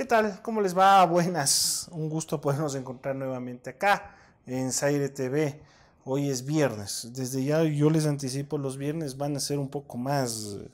¿Qué tal? ¿Cómo les va? Buenas. Un gusto podernos encontrar nuevamente acá en Zaire TV. Hoy es viernes. Desde ya yo les anticipo, los viernes van a ser un poco más eh,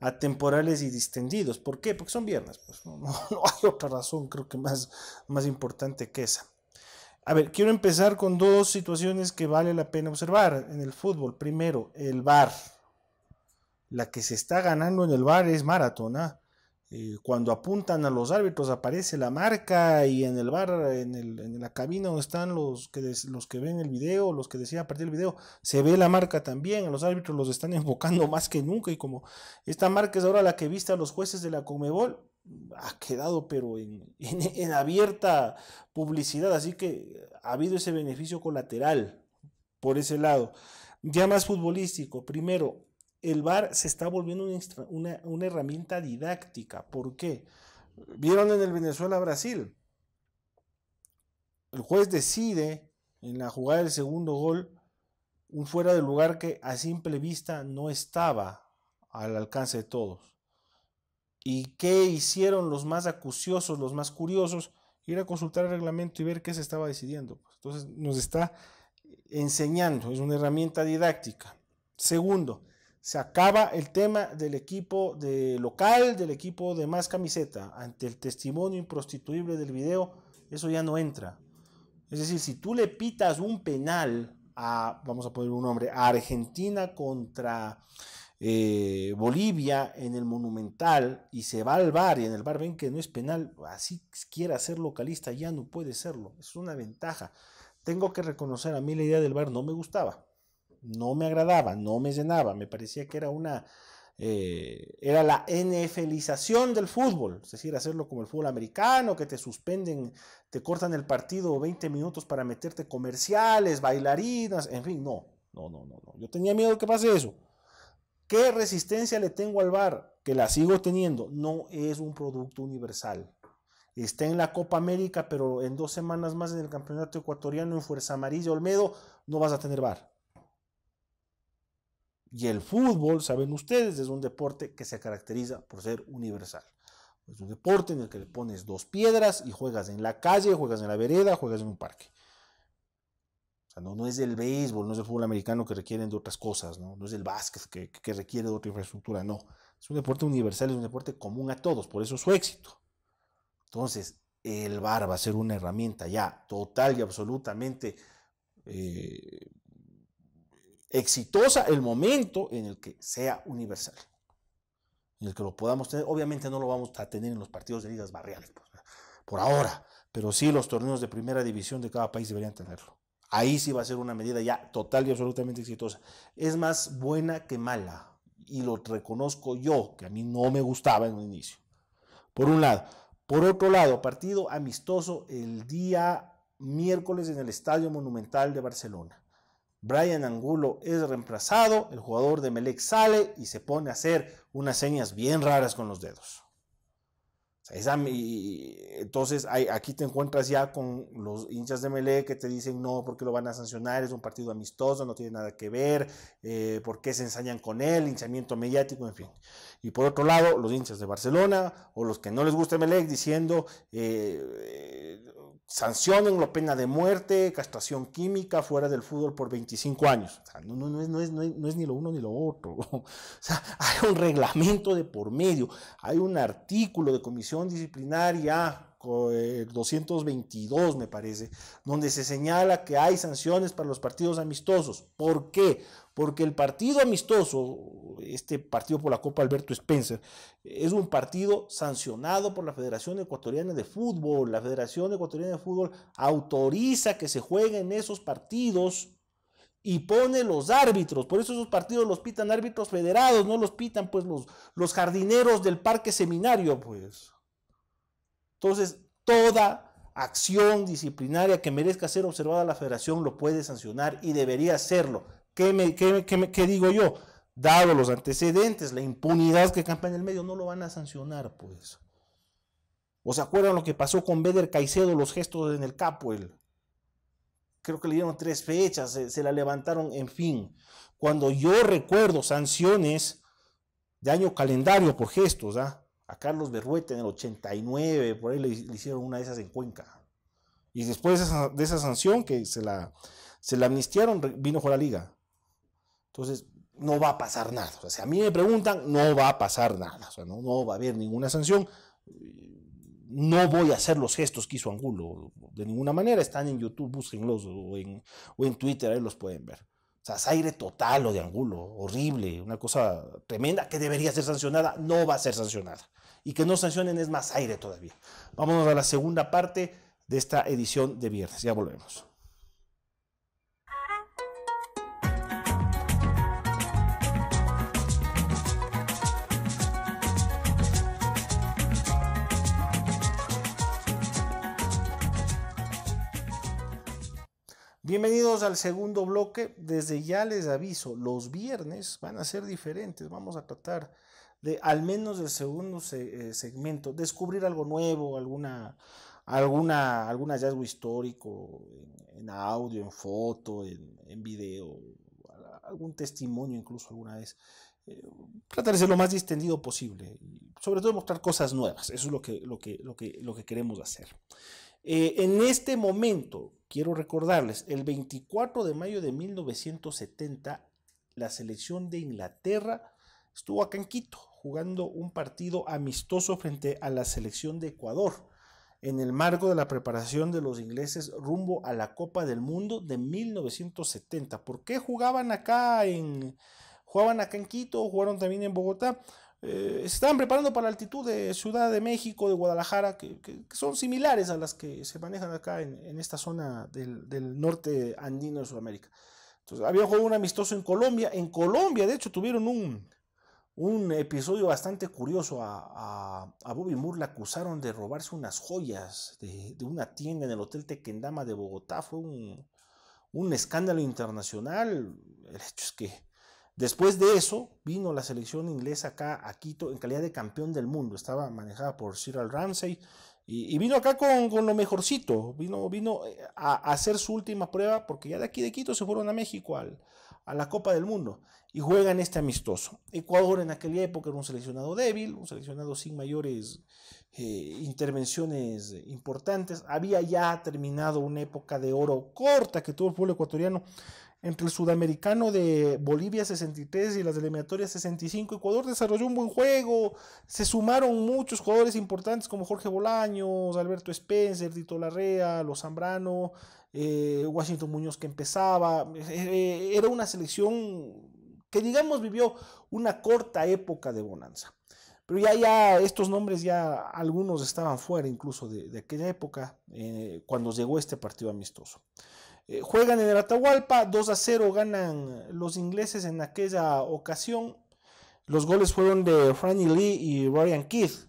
atemporales y distendidos. ¿Por qué? Porque son viernes. Pues no, hay otra razón, creo que más, más importante que esa. A ver, quiero empezar con dos situaciones que vale la pena observar en el fútbol. Primero, el bar. La que se está ganando en el bar es maratona. ¿ah? Eh, cuando apuntan a los árbitros aparece la marca y en el bar, en, la cabina donde están los que, los que ven el video, los que decían a partir del video, se ve la marca también, los árbitros los están enfocando más que nunca y como esta marca es ahora la que vista a los jueces de la Comebol, ha quedado pero en abierta publicidad, así que ha habido ese beneficio colateral por ese lado. Ya más futbolístico, primero, el VAR se está volviendo una, herramienta didáctica. ¿Por qué? Vieron en el Venezuela-Brasil. El juez decide en la jugada del segundo gol un fuera de lugar que a simple vista no estaba al alcance de todos. ¿Y qué hicieron los más acuciosos, los más curiosos? Ir a consultar el reglamento y ver qué se estaba decidiendo. Pues, entonces nos está enseñando, es una herramienta didáctica. Segundo, se acaba el tema del equipo de local, del equipo de más camiseta. Ante el testimonio improstituible del video, eso ya no entra. Es decir, si tú le pitas un penal a, vamos a poner un nombre, a Argentina contra eh, Bolivia en el Monumental y se va al bar y en el bar ven que no es penal, así quiera ser localista, ya no puede serlo. Es una ventaja. Tengo que reconocer, a mí la idea del bar no me gustaba no me agradaba, no me llenaba, me parecía que era una... Eh, era la NFLización del fútbol, es decir, hacerlo como el fútbol americano, que te suspenden, te cortan el partido 20 minutos para meterte comerciales, bailarinas, en fin, no, no, no, no, no. Yo tenía miedo que pase eso. ¿Qué resistencia le tengo al bar? Que la sigo teniendo. No es un producto universal. Está en la Copa América, pero en dos semanas más en el Campeonato Ecuatoriano en Fuerza Amarilla Olmedo no vas a tener bar. Y el fútbol, saben ustedes, es un deporte que se caracteriza por ser universal. Es un deporte en el que le pones dos piedras y juegas en la calle, juegas en la vereda, juegas en un parque. O sea, no, es el béisbol, no es el fútbol americano que requieren de otras cosas, no, no es el básquet que, requiere de otra infraestructura, no. Es un deporte universal, es un deporte común a todos, por eso su éxito. Entonces, el bar va a ser una herramienta ya total y absolutamente eh, exitosa el momento en el que sea universal, en el que lo podamos tener. Obviamente no lo vamos a tener en los partidos de ligas barriales, pues, por, ahora, pero sí los torneos de primera división de cada país deberían tenerlo. Ahí sí va a ser una medida ya total y absolutamente exitosa. Es más buena que mala, y lo reconozco yo, que a mí no me gustaba en un inicio. Por un lado. Por otro lado, partido amistoso el día miércoles en el Estadio Monumental de Barcelona. Brian Angulo es reemplazado, el jugador de Melec sale y se pone a hacer unas señas bien raras con los dedos. Entonces aquí te encuentras ya con los hinchas de Melec que te dicen no, porque lo van a sancionar, es un partido amistoso, no tiene nada que ver, eh, por qué se ensañan con él, hinchamiento mediático, en fin. Y por otro lado, los hinchas de Barcelona o los que no les gusta Melec diciendo eh, Sancionen la pena de muerte, castración química, fuera del fútbol por 25 años. no, es, ni lo uno ni lo otro. hay un reglamento de por medio, hay un artículo de comisión disciplinaria 222 eh, me parece, donde se señala que hay sanciones para los partidos amistosos. ¿Por qué? Porque el partido amistoso este partido por la Copa Alberto Spencer. Es un partido sancionado por la Federación Ecuatoriana de Fútbol. La Federación Ecuatoriana de Fútbol autoriza que se jueguen esos partidos y pone los árbitros. Por eso esos partidos los pitan árbitros federados, no los pitan pues los, los jardineros del parque seminario, pues. Entonces, toda acción disciplinaria que merezca ser observada la federación lo puede sancionar y debería hacerlo. ¿Qué, me, qué digo yo? dado los antecedentes, la impunidad que campa en el medio, no lo van a sancionar, pues. ¿O se acuerdan lo que pasó con Beder Caicedo, los gestos en el capo? Creo que le dieron tres fechas, se, la levantaron, en fin. Cuando yo recuerdo sanciones de año calendario por gestos, ¿ah? a Carlos Berruete en el 89, por ahí le, hicieron una de esas en Cuenca. Y después de esa, sanción que se la, se la amnistiaron, vino por la liga. Entonces, no va a pasar nada. O sea, si a mí me preguntan, no va a pasar nada. O sea, no, va a haber ninguna sanción. No voy a hacer los gestos que hizo Angulo de ninguna manera. Están en YouTube, búsquenlos o en, o en Twitter, ahí los pueden ver. O sea, es aire total lo de Angulo, horrible, una cosa tremenda que debería ser sancionada, no va a ser sancionada. Y que no sancionen es más aire todavía. Vámonos a la segunda parte de esta edición de viernes. Ya volvemos. Bienvenidos al segundo bloque. Desde ya les aviso, los viernes van a ser diferentes. Vamos a tratar de, al menos del segundo eh, segmento, descubrir algo nuevo, alguna, alguna, algún hallazgo histórico en, audio, en foto, en, video, algún testimonio incluso alguna vez. Eh, tratar de ser lo más distendido posible sobre todo mostrar cosas nuevas. Eso es lo que, lo que, lo lo que queremos hacer. Eh, en este momento, quiero recordarles, el 24 de mayo de 1970, la selección de Inglaterra estuvo acá en Quito jugando un partido amistoso frente a la selección de Ecuador en el marco de la preparación de los ingleses rumbo a la Copa del Mundo de 1970. ¿Por qué jugaban acá en jugaban acá en Quito, jugaron también en Bogotá? Eh, se estaban preparando para la altitud de Ciudad de México, de Guadalajara, que, son similares a las que se manejan acá en, esta zona del, norte andino de Sudamérica. Entonces, había jugado un amistoso en Colombia. En Colombia, de hecho, tuvieron un, episodio bastante curioso. A, Bobby Moore le acusaron de robarse unas joyas de, una tienda en el Hotel Tequendama de Bogotá. Fue un escándalo internacional. El hecho es que Después de eso, vino la selección inglesa acá a Quito en calidad de campeón del mundo. Estaba manejada por Cyril Ramsey y, vino acá con, lo mejorcito. Vino, vino eh, a, hacer su última prueba porque ya de aquí de Quito se fueron a México a la Copa del Mundo y juegan este amistoso. Ecuador en aquella época era un seleccionado débil, un seleccionado sin mayores eh, intervenciones importantes. Había ya terminado una época de oro corta que tuvo el pueblo ecuatoriano entre el sudamericano de Bolivia 63 y las eliminatorias 65. Ecuador desarrolló un buen juego, se sumaron muchos jugadores importantes como Jorge Bolaños, Alberto Spencer, Dito Larrea, Los Zambrano, eh, Washington Muñoz que empezaba. Eh, eh, era una selección que digamos vivió una corta época de bonanza. Pero ya, ya estos nombres ya algunos estaban fuera incluso de, aquella época cuando llegó este partido amistoso. Eh, juegan en el Atahualpa, 2 a 0 ganan los ingleses en aquella ocasión. Los goles fueron de Franny Lee y Ryan Keith.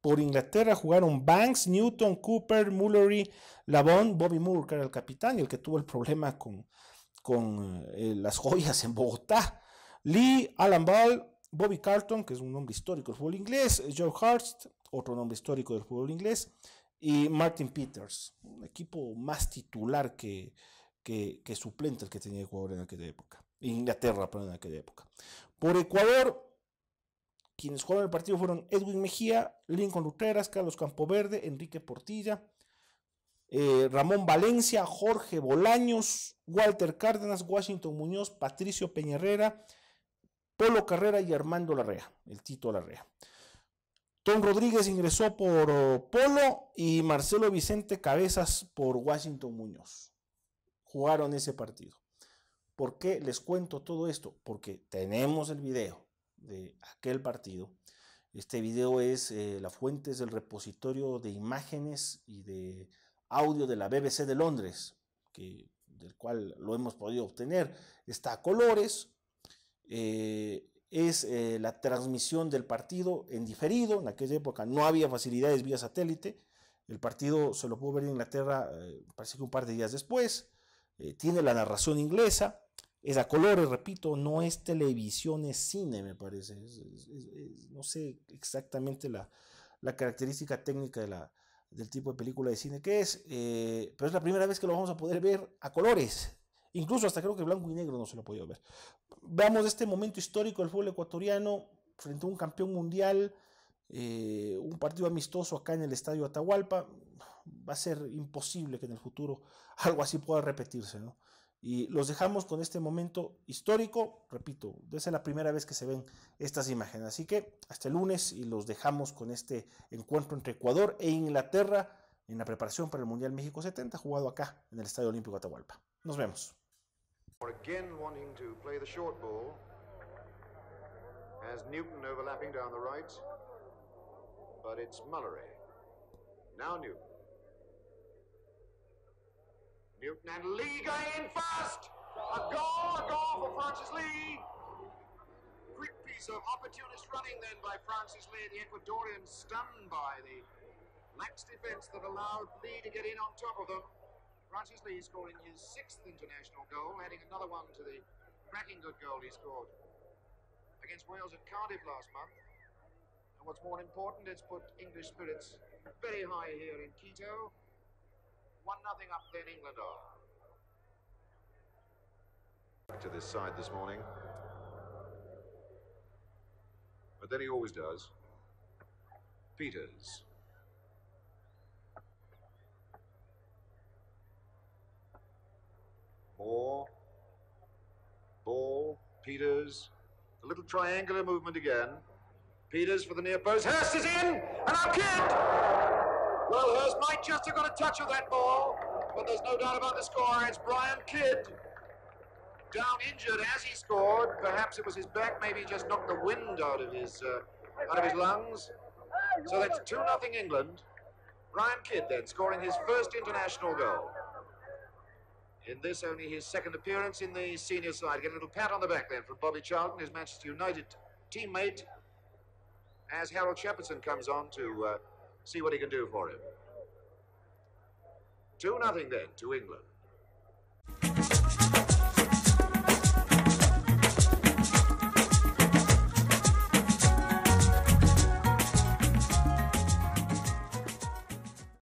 Por Inglaterra jugaron Banks, Newton, Cooper, Mullery, Lavon, Bobby Moore, que era el capitán y el que tuvo el problema con, con eh, las joyas en Bogotá. Lee, Alan Ball, Bobby Carlton, que es un nombre histórico del fútbol inglés, Joe Hurst, otro nombre histórico del fútbol inglés, y Martin Peters, un equipo más titular que, suplente el que tenía Ecuador en aquella época. Inglaterra, perdón, en aquella época. Por Ecuador, quienes jugaron el partido fueron Edwin Mejía, Lincoln Luteras, Carlos Campoverde, Enrique Portilla, eh, Ramón Valencia, Jorge Bolaños, Walter Cárdenas, Washington Muñoz, Patricio Peñerrera, Polo Carrera y Armando Larrea, el Tito Larrea. Tom Rodríguez ingresó por oh, Polo y Marcelo Vicente Cabezas por Washington Muñoz. Jugaron ese partido. ¿Por qué les cuento todo esto? Porque tenemos el video de aquel partido. Este video es eh, la fuente del repositorio de imágenes y de audio de la BBC de Londres, que, del cual lo hemos podido obtener. Está a colores. Eh, es eh, la transmisión del partido en diferido. En aquella época no había facilidades vía satélite. El partido se lo pudo ver en Inglaterra, eh, parece que un par de días después. Eh, tiene la narración inglesa. Es a colores, repito, no es televisión, es cine, me parece. no sé exactamente la, característica técnica de la, del tipo de película de cine que es, pero es la primera vez que lo vamos a poder ver a colores. Incluso hasta creo que blanco y negro no se lo podido ver veamos este momento histórico del fútbol ecuatoriano frente a un campeón mundial, eh, un partido amistoso acá en el Estadio Atahualpa, va a ser imposible que en el futuro algo así pueda repetirse, Y los dejamos con este momento histórico, repito, esa es la primera vez que se ven estas imágenes. Así que hasta el lunes y los dejamos con este encuentro entre Ecuador e Inglaterra en la preparación para el Mundial México 70, jugado acá en el Estadio Olímpico Atahualpa. Nos vemos. Or again wanting to play the short ball. Has Newton overlapping down the right. But it's Mullery. Now Newton. Newton and Lee going in first. A goal, a goal for Francis Lee. Quick piece of opportunist running then by Francis Lee, the Ecuadorian stunned by the lax defence that allowed Lee to get in on top of them. Francis Lee scoring his sixth international goal, adding another one to the cracking good goal he scored against Wales at Cardiff last month. And what's more important, it's put English spirits very high here in Quito. 1 nothing up there in England are. to this side this morning. But then he always does. Peters. Moore, Ball, Peters. A little triangular movement again. Peters for the near post. Hurst is in, and I'm Well, Hurst might just have got a touch of that ball, but there's no doubt about the score. It's Brian Kidd down injured as he scored. Perhaps it was his back. Maybe he just knocked the wind out of his uh, out of his lungs. So that's two nothing England. Brian Kidd then scoring his first international goal. In this, only his second appearance in the senior side. Get a little pat on the back then from Bobby Charlton, his Manchester United teammate, as Harold Shepardson comes on to uh, see what he can do for him. 2 nothing then to England.